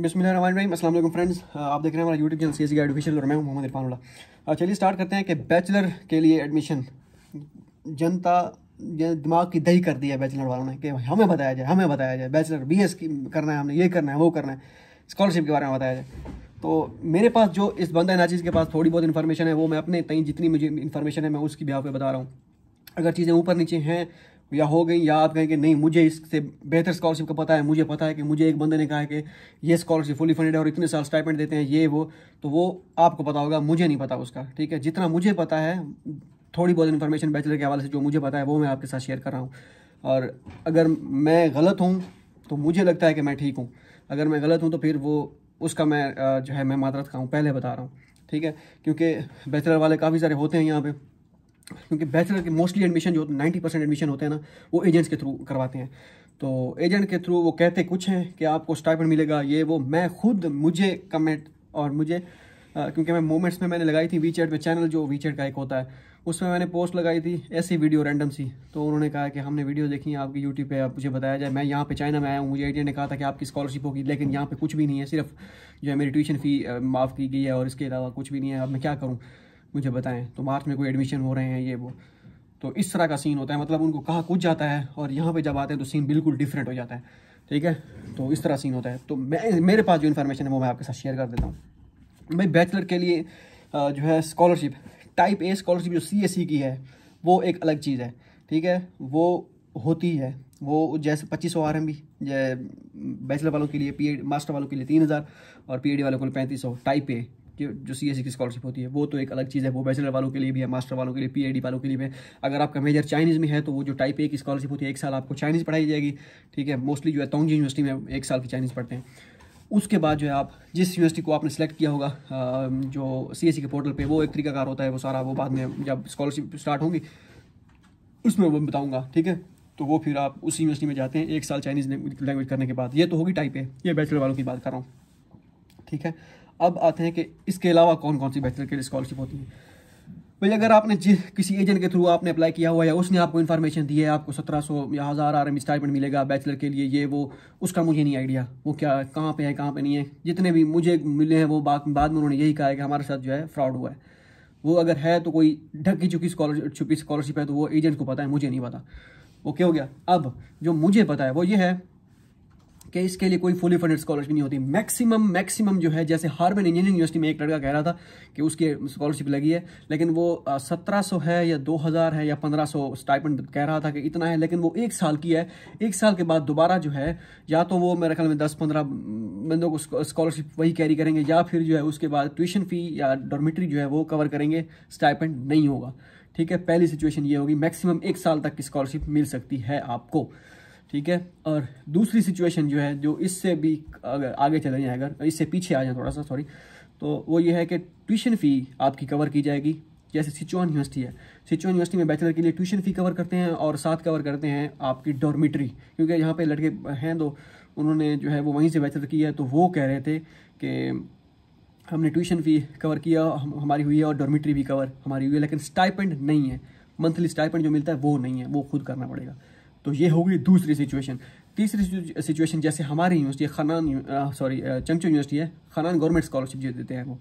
बिस्मिल्लाम असल फ्रेंड्स आप देख रहे हैं हमारा YouTube channel C S education और मैं हूं मोहम्मद इरफान उल्ला चलिए स्टार्ट करते हैं कि बैचलर के लिए एडमिशन जनता दिमाग की दही कर दी है बैचलर वालों ने कि हमें बताया जाए हमें बताया जाए बैचलर बी एस करना है हमने ये करना है वो करना है स्कॉलरशिप के बारे में बताया जाए तो मेरे पास जो इस बंदा नाचिज के पास थोड़ी बहुत इन्फॉर्मेशन है वो मैं अपने तई जितनी मुझे इन्फॉर्मेशन है मैं उसकी बिहाव पर बता रहा हूँ अगर चीज़ें ऊपर नीचे हैं या हो गई या आप कहें कि नहीं मुझे इससे बेहतर स्कॉलरशिप का पता है मुझे पता है कि मुझे एक बंदे ने कहा है कि ये स्कॉलरशिप फुली फंडेड है और इतने साल स्टाइपेंट देते हैं ये वो तो वो आपको पता होगा मुझे नहीं पता उसका ठीक है जितना मुझे पता है थोड़ी बहुत इन्फॉर्मेशन बैचलर के हवाले से जो मुझे पता है वो मैं आपके साथ शेयर कर रहा हूँ और अगर मैं गलत हूँ तो मुझे लगता है कि मैं ठीक हूँ अगर मैं गलत हूँ तो फिर वो उसका मैं जो है मैं मादरत का हूँ पहले बता रहा हूँ ठीक है क्योंकि बैचलर वाले काफ़ी सारे होते हैं यहाँ पर क्योंकि बैचलर के मोस्टली एडमिशन जो नाइन्टी परसेंट एडमिशन होते हैं ना वो एजेंट्स के थ्रू करवाते हैं तो एजेंट के थ्रू वो कहते कुछ हैं कि आपको स्टाइपेंड मिलेगा ये वो मैं खुद मुझे कमेंट और मुझे आ, क्योंकि मैं मोमेंट्स में मैंने लगाई थी वी चैट में चैनल जो वी का एक होता है उसमें मैंने पोस्ट लगाई थी ऐसी वीडियो रैंडम सी तो उन्होंने कहा कि हमने वीडियो देखी है आपकी यूट्यूब पे आप मुझे बताया जाए मैं यहाँ पे चाइना में आया हूँ मुझे एजेंट ने कहा था कि आपकी स्कॉलरशिप होगी लेकिन यहाँ पे कुछ भी नहीं है सिर्फ जो है मेरी ट्यूशन फ़ी माफ़ की गई है और इसके अलावा कुछ भी नहीं है अब मैं क्या करूँ मुझे बताएं तो मार्च में कोई एडमिशन हो रहे हैं ये वो तो इस तरह का सीन होता है मतलब उनको कहा कुछ जाता है और यहाँ पे जब आते हैं तो सीन बिल्कुल डिफरेंट हो जाता है ठीक है तो इस तरह सीन होता है तो मैं मेरे पास जो इन्फॉर्मेशन है वो मैं आपके साथ शेयर कर देता हूँ भाई बैचलर के लिए जो है स्कॉलरशिप टाइप ए स्कॉलरशिप जो सी एस सी की है वो एक अलग चीज़ है ठीक है वो होती है वो जैसे पच्चीस सौ आर एम बी बैचलर वालों के लिए पी मास्टर वालों के लिए तीन हज़ार और पी वालों के लिए पैंतीस सौ टाइप ए जो जो सी एस की स्कॉलरशिप होती है वो तो एक अलग चीज़ है वो बैचलर वालों के लिए भी है मास्टर वालों के लिए पी वालों के लिए भी है अगर आपका मेजर चाइनीज़ में है तो वो जो टाइप ए की स्कॉलरशिप होती है एक साल आपको चाइनीज़ पढ़ाई जाएगी ठीक है मोस्टली जो है तोंगजी यूनिवर्सिटी में एक साल की चाइनीज़ पढ़ते हैं उसके बाद जो है आप जिस यूनिवर्सिटी को आपने सेलेक्ट किया होगा जो सी e के पोर्टल पर वो एक तरीकाकार होता है वो सारा वो बाद में जब स्कॉलरशिप स्टार्ट होंगी उसमें वो बताऊँगा ठीक है तो वो फिर आप उस यूनिवर्सिटी में जाते हैं एक साल चाइनीज़ लैंग्वेज करने के बाद ये तो होगी टाइप है ये बैचलर वालों की बात कर रहा हूँ ठीक है अब आते हैं कि इसके अलावा कौन कौन सी बैचलर के स्कॉलरशिप होती है भाई अगर आपने जिस किसी एजेंट के थ्रू आपने अप्लाई किया हुआ है उसने आपको इन्फॉर्मेशन दी है आपको सत्रह सौ या हज़ार आर एम स्टाइपमेंट मिलेगा बैचलर के लिए ये वो उसका मुझे नहीं आइडिया वो क्या कहाँ पे है कहाँ पे नहीं है जितने भी मुझे मिले हैं वो बाद बाद में उन्होंने यही कहा है कि हमारे साथ जो है फ्रॉड हुआ है वो अगर है तो कोई ढकी चुकी स्कॉलरशिप छुपी स्कॉलरशिप है तो वो एजेंट को पता है मुझे नहीं पता ओके हो गया अब जो मुझे पता है वो ये है कि इसके लिए कोई फुली फंडेड स्कॉलरशिप नहीं होती मैक्सिमम मैक्सिमम जो है जैसे हार्बन इंजीनियरिंग यूनिवर्सिटी में एक लड़का कह रहा था कि उसकी स्कॉलरशिप लगी है लेकिन वो सत्रह सौ है या दो हज़ार है या पंद्रह सौ स्टाइपेंड कह रहा था कि इतना है लेकिन वो एक साल की है एक साल के बाद दोबारा जो है या तो वो मेरे ख्याल में दस पंद्रह बंदों को स्कॉलरशिप वही कैरी करेंगे या फिर जो है उसके बाद ट्यूशन फ़ी या डॉर्मेटरी जो है वो कवर करेंगे स्टाइपेंड नहीं होगा ठीक है पहली सिचुएशन ये होगी मैक्सिमम एक साल तक की स्कॉलरशिप मिल सकती है आपको ठीक है और दूसरी सिचुएशन जो है जो इससे भी अगर आगे चले जाए अगर इससे पीछे आ जाए थोड़ा सा सॉरी तो वो ये है कि ट्यूशन फ़ी आपकी कवर की जाएगी जैसे सिचुआन यूनिवर्सिटी है सिचुआन यूनिवर्सिटी में बैचलर के लिए ट्यूशन फ़ी कवर करते हैं और साथ कवर करते हैं आपकी डॉर्मिट्री क्योंकि यहाँ पे लड़के हैं तो उन्होंने जो है वो वहीं से बैचलर की है तो वो कह रहे थे कि हमने ट्यूशन फ़ी कवर किया हम, हमारी हुई है और डॉर्मिट्री भी कवर हमारी हुई है लेकिन स्टाइपेंड नहीं है मंथली स्टाइपेंड जो मिलता है वो नहीं है वो खुद करना पड़ेगा तो ये हो गई दूसरी सिचुएशन तीसरी सिचुएशन जैसे हमारी यूनिवर्सिटी खनान सॉरी चमचो यूनिवर्सिटी है खनान गवर्नमेंट स्कॉलरशिप जो देते हैं वो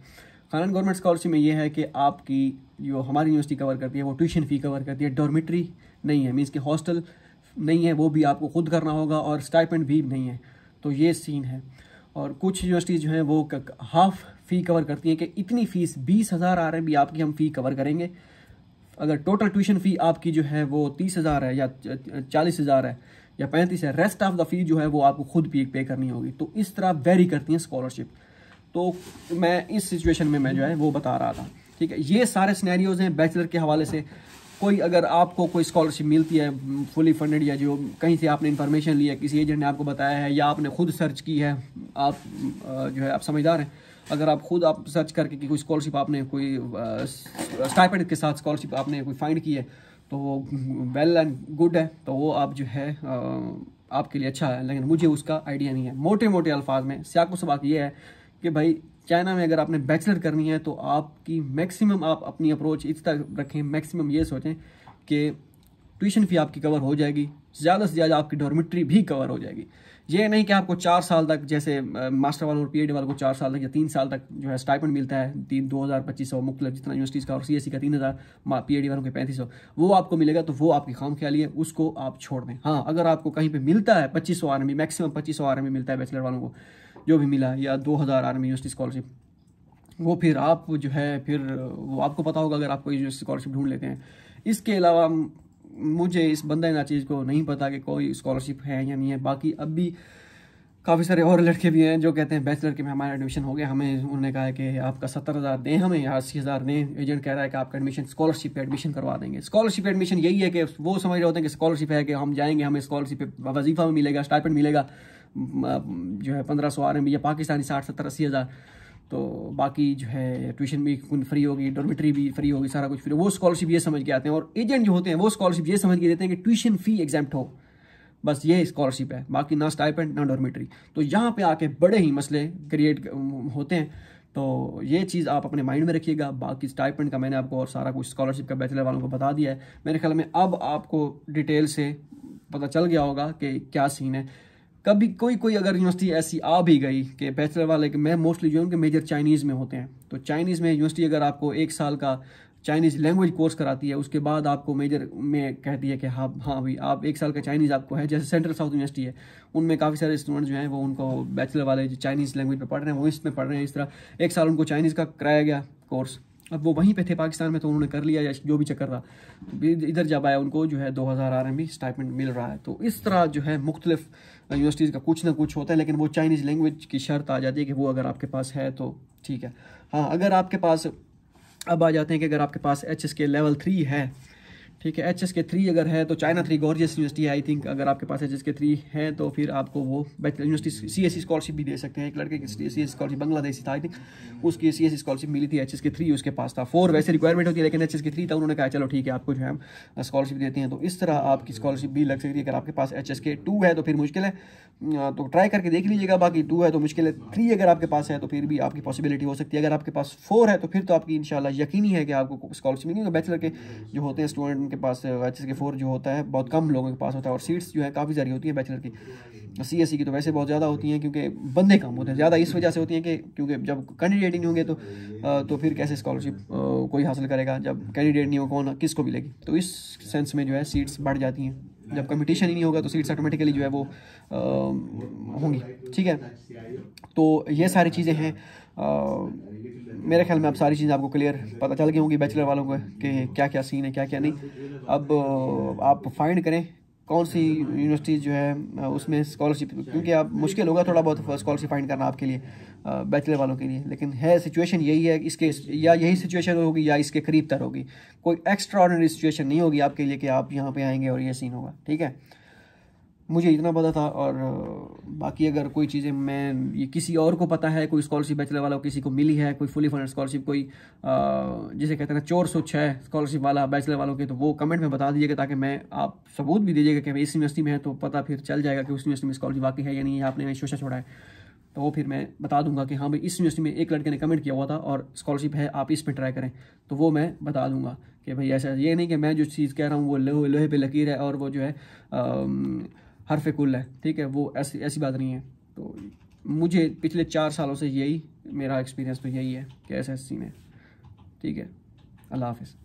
खनान गवर्नमेंट स्कॉलरशिप में ये है कि आपकी जो हमारी यूनिवर्सिटी कवर करती है वो ट्यूशन फ़ी कवर करती है डॉर्मिट्री नहीं है मीन्स के हॉस्टल नहीं है वो भी आपको खुद करना होगा और स्टाइपेंट भी नहीं है तो ये सीन है और कुछ यूनिवर्सिटीज़ जो हैं वो हाफ फ़ी कवर करती हैं कि इतनी फ़ीस बीस हज़ार आ आर भी आपकी हम फ़ी कवर करेंगे अगर टोटल ट्यूशन फ़ी आपकी जो है वो तीस हज़ार है या चालीस हज़ार है या पैंतीस है रेस्ट ऑफ द फ़ी जो है वो आपको खुद भी पे करनी होगी तो इस तरह वेरी करती हैं स्कॉलरशिप तो मैं इस सिचुएशन में मैं जो है वो बता रहा था ठीक है ये सारे स्नैरियोज़ हैं बैचलर के हवाले से कोई अगर आपको कोई स्कॉलरशिप मिलती है फुली फंडेड या जो कहीं से आपने इन्फॉर्मेशन लिया किसी एजेंट ने आपको बताया है या आपने खुद सर्च की है आप जो है आप समझदार हैं अगर आप खुद आप सर्च करके कि कोई स्कॉलरशिप आपने कोई स्टाइपेंड के साथ स्कॉलरशिप आपने कोई फाइंड की है तो वो वेल एंड गुड है तो वो आप जो है आपके लिए अच्छा है लेकिन मुझे उसका आइडिया नहीं है मोटे मोटे अल्फाज में सियाको सबाक यह है कि भाई चाइना में अगर आपने बैचलर करनी है तो आपकी मैक्सिमम आप अपनी अप्रोच इस तक रखें मैक्सिमम ये सोचें कि ट्यूशन फ़ी आपकी कवर हो जाएगी ज़्यादा से ज़्यादा आपकी डॉर्मिट्री भी कवर हो जाएगी ये नहीं कि आपको चार साल तक जैसे मास्टर वालों और पी वालों को चार साल तक या तीन साल तक जो है स्टाइपेंड मिलता है तीन दो हज़ार पच्चीस सौ मुख्तल जितना यूनिवर्सिटीज़ का और सी एस सी का तीन हज़ार पी वालों के पैंतीस सौ वो आपको मिलेगा तो वो आपकी खाम ख्याली है उसको आप छोड़ दें हाँ अगर आपको कहीं पर मिलता है पच्चीस सौ आर्मी मैक्सिमम पच्चीस सौ आर्मी मिलता है बैचलर वालों को जो भी मिला या दो हज़ार आर्मी यूनिवर्सिटी स्कॉलरशिप वो फिर आप जो है फिर वो आपको पता होगा अगर आप कोई स्कॉलरशिप ढूंढ लेते हैं इसके अलावा मुझे इस बंदा ना चीज़ को नहीं पता कि कोई स्कॉलरशिप है या नहीं है बाकी अब भी काफ़ी सारे और लड़के भी हैं जो कहते हैं बैचलर के में हमारा एडमिशन हो गया हमें उन्होंने कहा है कि आपका सत्तर हज़ार दें हमें या अस्सी हज़ार दें एजेंट कह रहा है कि आपका एडमिशन स्कॉलरशिप पे एडमिशन करवा देंगे स्कॉलरशिप एडमिशन यही है कि वो समझ रहे होते हैं कि स्कॉलरशिप है कि हम जाएंगे हमें स्कॉलरशिप पे वजीफ़ा मिलेगा स्टाइपेंट मिलेगा जो है पंद्रह सौ आर या पाकिस्तानी साठ सत्तर अस्सी हज़ार तो बाकी जो है ट्यूशन भी फ्री होगी डॉर्मेटरी भी फ्री होगी सारा कुछ फ्री वो स्कॉलरशिप ये समझ के आते हैं और एजेंट जो होते हैं वो स्कॉलरशिप ये समझ के देते हैं कि ट्यूशन फी एग्जाम हो बस ये स्कॉलरशिप है बाकी ना स्टाइपेंट ना डॉर्मेटरी तो यहाँ पे आके बड़े ही मसले क्रिएट होते हैं तो ये चीज़ आप अपने माइंड में रखिएगा बाकी स्टाइपेंट का मैंने आपको और सारा कुछ स्कॉलरशिप का बैचलर वालों को बता दिया है मेरे ख्याल में अब आपको डिटेल से पता चल गया होगा कि क्या सीन है कभी कोई कोई अगर यूनिवर्सिटी ऐसी आ भी गई कि बैचलर वाले कि मैं मोस्टली जो उनके मेजर चाइनीज़ में होते हैं तो चाइनीज़ में यूनिवर्सिटी अगर आपको एक साल का चाइनीज़ लैंग्वेज कोर्स कराती है उसके बाद आपको मेजर में कहती है कि हाँ हाँ भाई आप एक साल का चाइनीज़ आपको है जैसे सेंट्रल साउथ यूनिवर्सिटी है उनमें काफ़ी सारे स्टूडेंट्स जो हैं वो उनको बैचलर वाले जो चाइनीज़ लैंग्वेज में पढ़ रहे हैं वो इसमें पढ़ रहे हैं इस तरह एक साल उनको चाइनीज़ का कराया गया कोर्स अब वो वहीं पे थे पाकिस्तान में तो उन्होंने कर लिया या जो भी चक्कर था तो इधर जब आया उनको जो है दो हज़ार आर में स्टाइपेंड मिल रहा है तो इस तरह जो है मुख्तलिफ यूनिवर्सिटीज़ का कुछ ना कुछ होता है लेकिन वो चाइनीज़ लैंग्वेज की शर्त आ जाती है कि वो अगर आपके पास है तो ठीक है हाँ अगर आपके पास अब आ जाते हैं कि अगर आपके पास H S K level three है ठीक है एच एस के थ्री अगर है तो चाइना थ्री गॉर्जियस यूनिवर्सिटी है आई थिंक अगर आपके पास एच एस के थ्री है तो फिर आपको वो bachelor university C S scholarship भी दे सकते हैं एक लड़के की सी एस स्कॉलरशिप बांग्लादेश था आई थिंक उसकी सी एस स्कॉलरशिप मिली थी एच एस के थ्री उसके पास था फोर वैसे रिक्वायरमेंट होती है लेकिन एच एस के थ्री था उन्होंने कहा चलो ठीक है आपको जो है स्कॉलरशिप देती हैं तो इस तरह आपकी स्कॉलरशिप भी लग सकती है अगर आपके पास एच एस के टू है तो फिर मुश्किल है तो ट्राई करके देख लीजिएगा बाकी टू है तो मुश्किल है थ्री अगर आपके पास है तो फिर भी आपकी पॉसिबिलिटी हो सकती है अगर आपके पास फोर है तो फिर तो आपकी इनशाला यकीनी है कि आपको स्कॉलरशिप मिलेगी बैचलर के जो होते हैं स्टूडेंट के पास बैचलर के फोर जो होता है बहुत कम लोगों के पास होता है और सीट्स जो है काफ़ी सारी होती हैं बैचलर की सी एस सी की तो वैसे बहुत ज़्यादा होती हैं क्योंकि बंदे कम होते हैं ज़्यादा इस वजह से होती हैं कि क्योंकि जब कैंडिडेट ही नहीं होंगे तो तो फिर कैसे स्कॉलरशिप कोई हासिल करेगा जब कैंडिडेट नहीं हो कौन किसको मिलेगी तो इस सेंस में जो है सीट्स बढ़ जाती हैं जब कम्पिटिशन ही नहीं होगा तो सीट्स ऑटोमेटिकली जो है वो होंगी ठीक है तो ये सारी चीज़ें हैं मेरे ख्याल में अब सारी चीज़ें आपको क्लियर पता चल गई होंगी बैचलर वालों को कि क्या क्या सीन है क्या क्या नहीं अब आप फाइंड करें कौन सी यूनिवर्सिटी जो है उसमें स्कॉलरशिप क्योंकि आप मुश्किल होगा थोड़ा बहुत स्कॉलरशिप फाइंड करना आपके लिए बैचलर वालों के लिए लेकिन है सिचुएशन यही है इसके या यही सिचुएशन होगी या इसके करीब तर होगी कोई एक्स्ट्रा ऑर्डनरी सिचुएशन नहीं होगी आपके लिए कि आप यहाँ पे आएंगे और ये सीन होगा ठीक है मुझे इतना पता था और बाकी अगर कोई चीज़ें मैं ये किसी और को पता है कोई स्कॉलरशिप बैचलर वाला किसी को मिली है कोई फुली फंडेड स्कॉलरशिप कोई जिसे कहते हैं चोर सौ छः स्कॉलरशिप वाला बैचलर वालों के तो वो कमेंट में बता दीजिएगा ताकि मैं आप सबूत भी दीजिएगा कि मैं इस यूनिवर्सिटी में है तो पता फिर चल जाएगा कि उस यूनिवर्सिटी में स्कॉलरशिप बाकी है या नहीं आपने शोशा छोड़ा है तो वो फिर मैं बता दूंगा कि हाँ भाई इस यूनिवर्सिटी में एक लड़के ने कमेंट किया हुआ था और स्कॉलरशिप है आप इस पर ट्राई करें तो वो मैं बता दूंगा कि भाई ऐसा ये नहीं कि मैं जो चीज़ कह रहा हूँ वो लोहे लोहे पे लकीर है और वो जो है हरफ कुल है ठीक है वो ऐसी ऐसी बात नहीं है तो मुझे पिछले चार सालों से यही मेरा एक्सपीरियंस तो यही है कि एस सीन है में ठीक है अल्लाह हाफिज़